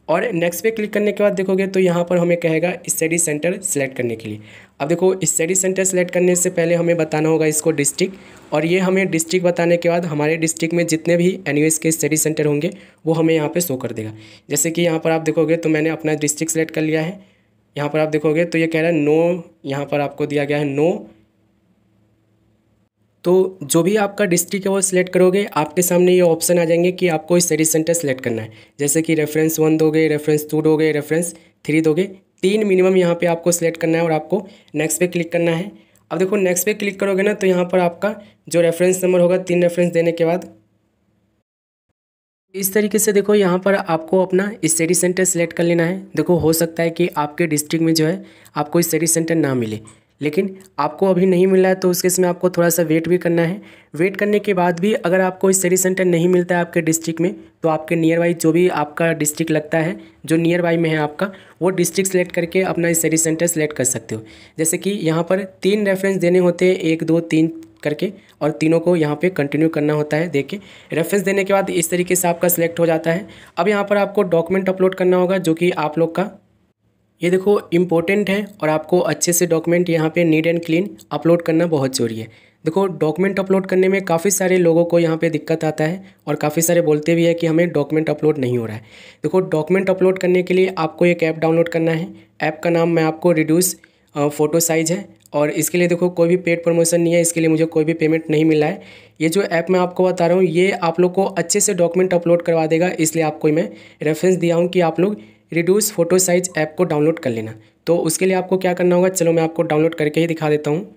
A: और नेक्स्ट पे क्लिक करने के बाद देखोगे तो यहाँ पर हमें कहेगा स्टडी सेंटर सेलेक्ट करने के लिए अब देखो स्टडी सेंटर सेलेक्ट करने से पहले हमें बताना होगा इसको डिस्ट्रिक्ट और ये हमें डिस्ट्रिक्ट बताने के बाद हमारे डिस्ट्रिक्ट में जितने भी एन के स्टडी सेंटर होंगे वो हमें यहाँ पे शो कर देगा जैसे कि यहाँ पर आप देखोगे तो मैंने अपना डिस्ट्रिक्ट सेलेक्ट कर लिया है यहाँ पर आप देखोगे तो ये कह रहा है नो यहाँ पर आपको दिया गया है नो तो जो भी आपका डिस्ट्रिक्ट है वो सिलेक्ट करोगे आपके सामने ये ऑप्शन आ जाएंगे कि आपको स्टडी सेंटर सेलेक्ट करना है जैसे कि रेफरेंस वन दोगे रेफरेंस टू दोगे रेफरेंस थ्री दोगे तीन मिनिमम यहाँ पे आपको सेलेक्ट करना है और आपको नेक्स्ट पे क्लिक करना है अब देखो नेक्स्ट पे क्लिक करोगे ना तो यहाँ पर आपका जो रेफरेंस नंबर होगा तीन रेफरेंस देने के बाद इस तरीके से देखो यहाँ पर आपको अपना स्टडी सेंटर सेलेक्ट कर लेना है देखो हो सकता है कि आपके डिस्ट्रिक्ट में जो है आपको स्टडी सेंटर ना मिले लेकिन आपको अभी नहीं मिल रहा है तो उस केस में आपको थोड़ा सा वेट भी करना है वेट करने के बाद भी अगर आपको स्टडी सेंटर नहीं मिलता है आपके डिस्ट्रिक्ट में तो आपके नियर बाई जो भी आपका डिस्ट्रिक्ट लगता है जो नियर बाई में है आपका वो डिस्ट्रिक्ट सेलेक्ट करके अपना स्टडी सेंटर सेलेक्ट कर सकते हो जैसे कि यहाँ पर तीन रेफरेंस देने होते हैं एक दो तीन करके और तीनों को यहाँ पे कंटिन्यू करना होता है देख के रेफरेंस देने के बाद इस तरीके से आपका सिलेक्ट हो जाता है अब यहाँ पर आपको डॉक्यूमेंट अपलोड करना होगा जो कि आप लोग का ये देखो इम्पोर्टेंट है और आपको अच्छे से डॉक्यूमेंट यहाँ पे नीट एंड क्लीन अपलोड करना बहुत ज़रूरी है देखो डॉक्यूमेंट अपलोड करने में काफ़ी सारे लोगों को यहाँ पे दिक्कत आता है और काफ़ी सारे बोलते भी है कि हमें डॉक्यूमेंट अपलोड नहीं हो रहा है देखो डॉक्यूमेंट अपलोड करने के लिए आपको एक ऐप डाउनलोड करना है ऐप का नाम मैं आपको रिड्यूस फ़ोटो साइज है और इसके लिए देखो कोई भी पेड प्रमोशन नहीं है इसके लिए मुझे कोई भी पेमेंट नहीं मिला है ये जो ऐप मैं आपको बता रहा हूँ ये आप लोग को अच्छे से डॉक्यूमेंट अपलोड करवा देगा इसलिए आपको मैं रेफरेंस दिया हूँ कि आप लोग रिड्यूस फोटो साइज ऐप को डाउनलोड कर लेना तो उसके लिए आपको क्या करना होगा चलो मैं आपको डाउनलोड करके ही दिखा देता हूँ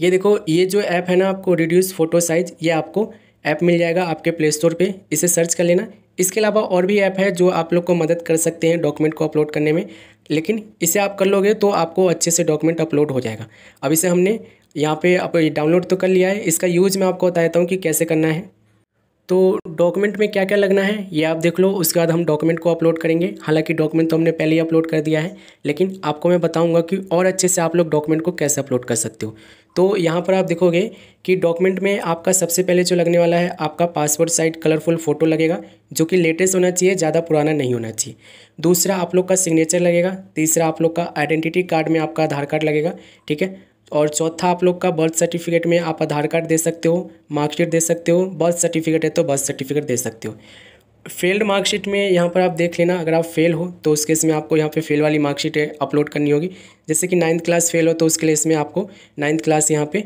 A: ये देखो ये जो ऐप है ना आपको रिड्यूस फोटो साइज ये आपको ऐप मिल जाएगा आपके प्ले स्टोर पर इसे सर्च कर लेना इसके अलावा और भी ऐप है जो आप लोग को मदद कर सकते हैं डॉक्यूमेंट को अपलोड करने में लेकिन इसे आप कर लोगे तो आपको अच्छे से डॉक्यूमेंट अपलोड हो जाएगा अब इसे हमने यहाँ पे आप डाउनलोड तो कर लिया है इसका यूज मैं आपको बता देता हूँ कि कैसे करना है तो डॉक्यूमेंट में क्या क्या लगना है ये आप देख लो उसके बाद हम डॉक्यूमेंट को अपलोड करेंगे हालांकि डॉक्यूमेंट तो हमने पहले ही अपलोड कर दिया है लेकिन आपको मैं बताऊंगा कि और अच्छे से आप लोग डॉक्यूमेंट को कैसे अपलोड कर सकते हो तो यहाँ पर आप देखोगे कि डॉक्यूमेंट में आपका सबसे पहले जो लगने वाला है आपका पासपोर्ट साइज कलरफुल फ़ोटो लगेगा जो कि लेटेस्ट होना चाहिए ज़्यादा पुराना नहीं होना चाहिए दूसरा आप लोग का सिग्नेचर लगेगा तीसरा आप लोग का आइडेंटिटी कार्ड में आपका आधार कार्ड लगेगा ठीक है और चौथा आप लोग का बर्थ सर्टिफिकेट में आप आधार कार्ड दे सकते हो मार्कशीट दे सकते हो बर्थ सर्टिफिकेट है तो बर्थ सर्टिफिकेट दे सकते हो फेल्ड मार्कशीट में यहाँ पर आप देख लेना अगर आप फेल हो तो उस केस में आपको यहाँ पे फेल वाली मार्कशीट अपलोड करनी होगी जैसे कि नाइन्थ क्लास फेल हो तो उसके लिए इसमें आपको नाइन्थ क्लास यहाँ पे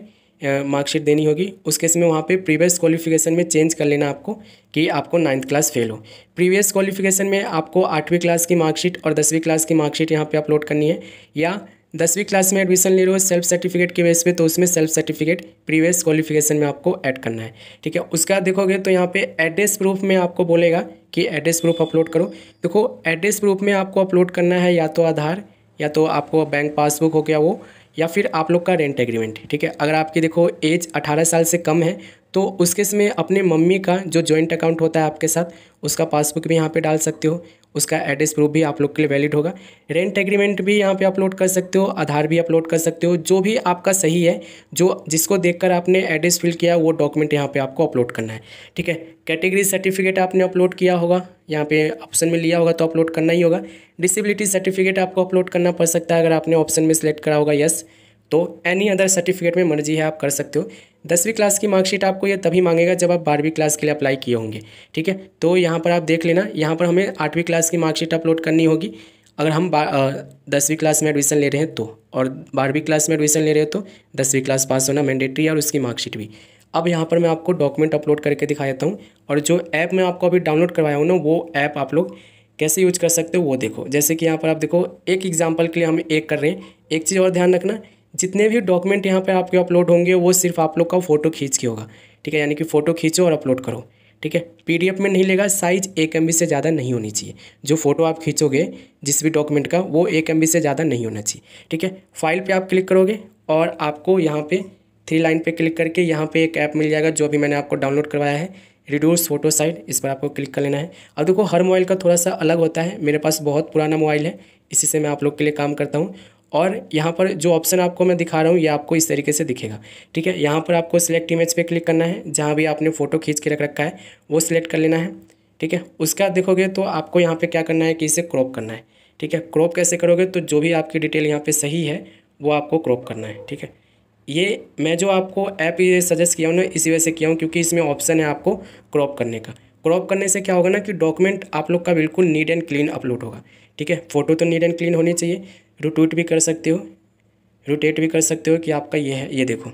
A: मार्कशीट देनी होगी उस केस में वहाँ पे प्रीवियस क्वालिफिकेशन में चेंज कर लेना आपको कि आपको नाइन्थ क्लास फेल हो प्रीवियस क्वालिफिकेशन में आपको आठवीं क्लास की मार्कशीट और दसवीं क्लास की मार्कशीट यहाँ पर अपलोड करनी है या दसवीं क्लास में एडमिशन ले रहे हो सेल्फ सर्टिफिकेट के बेस पे तो उसमें सेल्फ सर्टिफिकेट प्रीवियस क्वालिफिकेशन में आपको ऐड करना है ठीक है उसका देखोगे तो यहाँ पे एड्रेस प्रूफ में आपको बोलेगा कि एड्रेस प्रूफ अपलोड करो देखो एड्रेस प्रूफ में आपको अपलोड करना है या तो आधार या तो आपको बैंक पासबुक हो गया वो या फिर आप लोग का रेंट एग्रीमेंट ठीक है अगर आपकी देखो एज अठारह साल से कम है तो उसके समय अपने मम्मी का जो जॉइंट अकाउंट होता है आपके साथ उसका पासबुक भी यहाँ पे डाल सकते हो उसका एड्रेस प्रूफ भी आप लोग के लिए वैलिड होगा रेंट एग्रीमेंट भी यहाँ पे अपलोड कर सकते हो आधार भी अपलोड कर सकते हो जो भी आपका सही है जो जिसको देखकर आपने एड्रेस फिल किया वो डॉक्यूमेंट यहाँ पे आपको अपलोड करना है ठीक है कैटेगरी सर्टिफिकेट आपने अपलोड किया होगा यहाँ पे ऑप्शन में लिया होगा तो अपलोड करना ही होगा डिसेबिलिटी सर्टिफिकेट आपको अपलोड करना पड़ सकता है अगर आपने ऑप्शन में सेलेक्ट करा होगा यस तो एनी अदर सर्टिफिकेट में मर्जी है आप कर सकते हो दसवीं क्लास की मार्कशीट आपको ये तभी मांगेगा जब आप बारहवीं क्लास के लिए अप्लाई किए होंगे ठीक है तो यहाँ पर आप देख लेना यहाँ पर हमें आठवीं क्लास की मार्कशीट अपलोड करनी होगी अगर हम दसवीं क्लास में एडमिशन ले रहे हैं तो और बारहवीं क्लास में एडमिशन ले रहे हैं तो दसवीं क्लास पास होना मैंडेटरी और उसकी मार्कशीट भी अब यहाँ पर मैं आपको डॉक्यूमेंट अपलोड करके दिखा देता हूँ और जो ऐप मैं आपको अभी डाउनलोड करवाया हूँ ना वो ऐप आप लोग कैसे यूज कर सकते हो वो देखो जैसे कि यहाँ पर आप देखो एक एग्जाम्पल के लिए हम एक कर रहे हैं एक चीज़ और ध्यान रखना जितने भी डॉक्यूमेंट यहाँ पे आपके अपलोड होंगे वो सिर्फ आप लोग का फ़ोटो खींच के होगा ठीक है यानी कि फ़ोटो खींचो और अपलोड करो ठीक है पीडीएफ में नहीं लेगा साइज एक एम से ज़्यादा नहीं होनी चाहिए जो फोटो आप खींचोगे जिस भी डॉक्यूमेंट का वो एक एम से ज़्यादा नहीं होना चाहिए ठीक है फाइल पर आप क्लिक करोगे और आपको यहाँ पर थ्री लाइन पर क्लिक करके यहाँ पर एक ऐप मिल जाएगा जो अभी मैंने आपको डाउनलोड करवाया है रिड्यूस फोटो साइट इस पर आपको क्लिक कर लेना है अब देखो हर मोबाइल का थोड़ा सा अलग होता है मेरे पास बहुत पुराना मोबाइल है इसी से मैं आप लोग के लिए काम करता हूँ और यहाँ पर जो ऑप्शन आपको मैं दिखा रहा हूँ ये आपको इस तरीके से दिखेगा ठीक है यहाँ पर आपको सिलेक्ट इमेज पे क्लिक करना है जहाँ भी आपने फ़ोटो खींच के रख रखा है वो सिलेक्ट कर लेना है ठीक है उसके बाद देखोगे तो आपको यहाँ पे क्या करना है कि इसे क्रॉप करना है ठीक है क्रॉप कैसे करोगे तो जो भी आपकी डिटेल यहाँ पर सही है वो आपको क्रॉप करना है ठीक है ये मैं जो आपको ऐप ये सजेस्ट किया हूँ ना इसी वजह से किया हूँ क्योंकि इसमें ऑप्शन है आपको क्रॉप करने का क्रॉप करने से क्या होगा ना कि डॉक्यूमेंट आप लोग का बिल्कुल नीट एंड क्लीन अपलोड होगा ठीक है फ़ोटो तो नीट एंड क्लीन होनी चाहिए रूट भी कर सकते हो रोटेट भी कर सकते हो कि आपका ये है ये देखो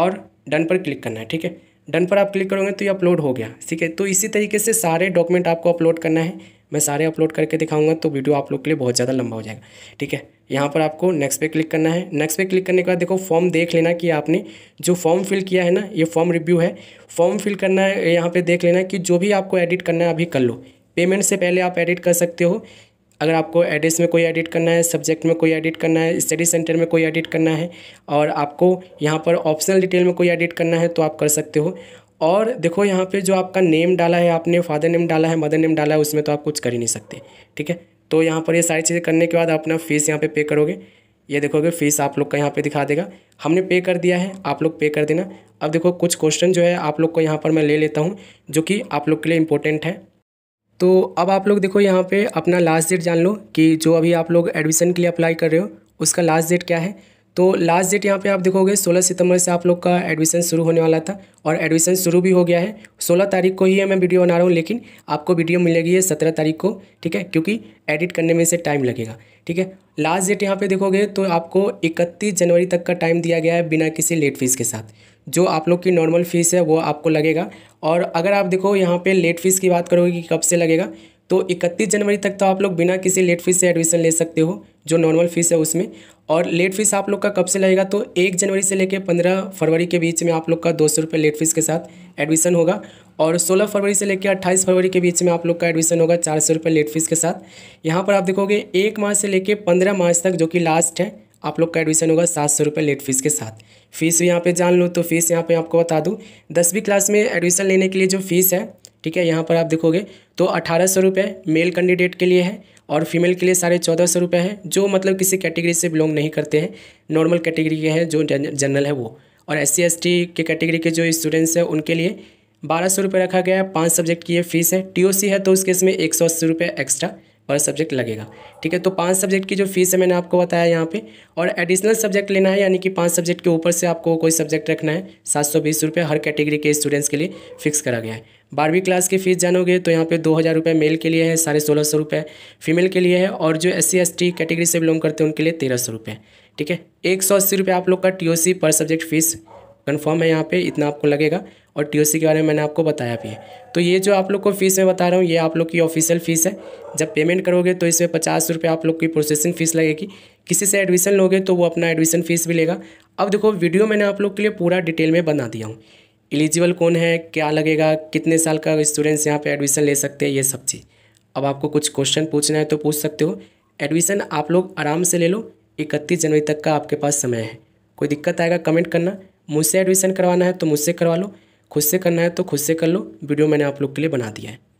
A: और डन पर क्लिक करना है ठीक है डन पर आप क्लिक करोगे तो ये अपलोड हो गया ठीक है तो इसी तरीके से सारे डॉक्यूमेंट आपको अपलोड करना है मैं सारे अपलोड करके दिखाऊंगा तो वीडियो आप लोग के लिए बहुत ज़्यादा लंबा हो जाएगा ठीक है यहाँ पर आपको नेक्स्ट पे क्लिक करना है नेक्स्ट पे क्लिक करने के बाद देखो फॉर्म देख लेना कि आपने जो फॉर्म फिल किया है ना ये फॉर्म रिव्यू है फॉर्म फिल करना है यहाँ पर देख लेना कि जो भी आपको एडिट करना है अभी कर लो पेमेंट से पहले आप एडिट कर सकते हो अगर आपको एड्रेस में कोई एडिट करना है सब्जेक्ट में कोई एडिट करना है स्टडी सेंटर में कोई एडिट करना है और आपको यहाँ पर ऑप्शनल डिटेल में कोई एडिट करना है तो आप कर सकते हो और देखो यहाँ पे जो आपका नेम डाला है आपने फादर नेम डाला है मदर नेम डाला है उसमें तो आप कुछ कर ही नहीं सकते ठीक है तो यहाँ पर ये सारी चीज़ें करने के बाद अपना फीस यहाँ पे पे करोगे ये देखोगे फीस आप लोग का यहाँ पे दिखा देगा हमने पे कर दिया है आप लोग पे कर देना अब देखो कुछ क्वेश्चन जो है आप लोग को यहाँ पर मैं ले लेता हूँ जो कि आप लोग के लिए इंपॉर्टेंट है तो अब आप लोग देखो यहाँ पे अपना लास्ट डेट जान लो कि जो अभी आप लोग एडमिशन के लिए अप्लाई कर रहे हो उसका लास्ट डेट क्या है तो लास्ट डेट यहाँ पे आप देखोगे 16 सितंबर से आप लोग का एडमिशन शुरू होने वाला था और एडमिशन शुरू भी हो गया है 16 तारीख को ही मैं वीडियो बना रहा हूँ लेकिन आपको वीडियो मिलेगी है सत्रह तारीख को ठीक है क्योंकि एडिट करने में से टाइम लगेगा ठीक है लास्ट डेट यहाँ पे देखोगे तो आपको इकतीस जनवरी तक का टाइम दिया गया है बिना किसी लेट फीस के साथ जो आप लोग की नॉर्मल फ़ीस है वो आपको लगेगा और अगर आप देखो यहाँ पे लेट फीस की बात करोगे कि कब से लगेगा तो 31 जनवरी तक तो आप लोग बिना किसी लेट फीस से एडमिशन ले सकते हो जो नॉर्मल फ़ीस है उसमें और लेट फीस आप लोग का कब से लगेगा तो एक जनवरी से लेकर पंद्रह फरवरी के बीच में आप लोग का दो सौ रुपये लेट फीस के साथ एडमिशन होगा और सोलह फरवरी से लेकर अट्ठाईस फरवरी के बीच में आप लोग का एडमिशन होगा चार सौ रुपये लेट फीस के साथ यहाँ पर आप देखोगे एक मार्च से लेकर पंद्रह मार्च तक जो कि लास्ट है आप लोग का एडमिशन होगा सात सौ रुपये लेट फीस के साथ फ़ीस यहाँ पे जान लो तो फ़ीस यहाँ पे आपको बता दूँ दसवीं क्लास में एडमिशन लेने के लिए जो फ़ीस है ठीक है यहाँ पर आप देखोगे तो अठारह सौ रुपये मेल कैंडिडेट के लिए है और फीमेल के लिए साढ़े चौदह सौ रुपये है जो मतलब किसी कैटेगरी से बिलोंग नहीं करते हैं नॉर्मल कैटेगरी के हैं जो जनरल है वो और एस सी के कैटेगरी के जो स्टूडेंट्स हैं उनके लिए बारह सौ रुपये रखा गया है पाँच सब्जेक्ट की ये फीस है टी है तो उस केस में एक सौ अस्सी रुपये एक्स्ट्रा पर सब्जेक्ट लगेगा ठीक है तो पांच सब्जेक्ट की जो फीस है मैंने आपको बताया यहाँ पे और एडिशनल सब्जेक्ट लेना है यानी कि पांच सब्जेक्ट के ऊपर से आपको कोई सब्जेक्ट रखना है सात सौ बीस रुपये हर कैटेगरी के स्टूडेंट्स के लिए फिक्स करा गया है बारहवीं क्लास की फ़ीस जानोगे तो यहाँ पे दो हज़ार रुपये मेल के लिए है साढ़े सोलह सौ रुपये फीमेल के लिए है और जो एस सी कैटेगरी से बिलोंग करते हैं उनके लिए तेरह सौ रुपये ठीक है एक सौ अस्सी रुपये आप लोग का टी पर सब्जेक्ट फीस कन्फर्म है यहाँ पर इतना आपको लगेगा और टी के बारे में मैंने आपको बताया भी है तो ये जो आप लोग को फीस मैं बता रहा हूँ ये आप लोग की ऑफिशियल फ़ीस है जब पेमेंट करोगे तो इसमें पचास रुपये आप लोग की प्रोसेसिंग फ़ीस लगेगी किसी से एडमिशन लोगे तो वो अपना एडमिशन फ़ीस भी लेगा अब देखो वीडियो मैंने आप लोग के लिए पूरा डिटेल में बना दिया हूँ एलिजिबल कौन है क्या लगेगा कितने साल का स्टूडेंट्स यहाँ पर एडमिशन ले सकते हैं ये सब चीज़ अब आपको कुछ क्वेश्चन पूछना है तो पूछ सकते हो एडमिशन आप लोग आराम से ले लो इकतीस जनवरी तक का आपके पास समय है कोई दिक्कत आएगा कमेंट करना मुझसे एडमिशन करवाना है तो मुझसे करवा लो खुद से करना है तो खुद से कर लो वीडियो मैंने आप लोग के लिए बना दिया है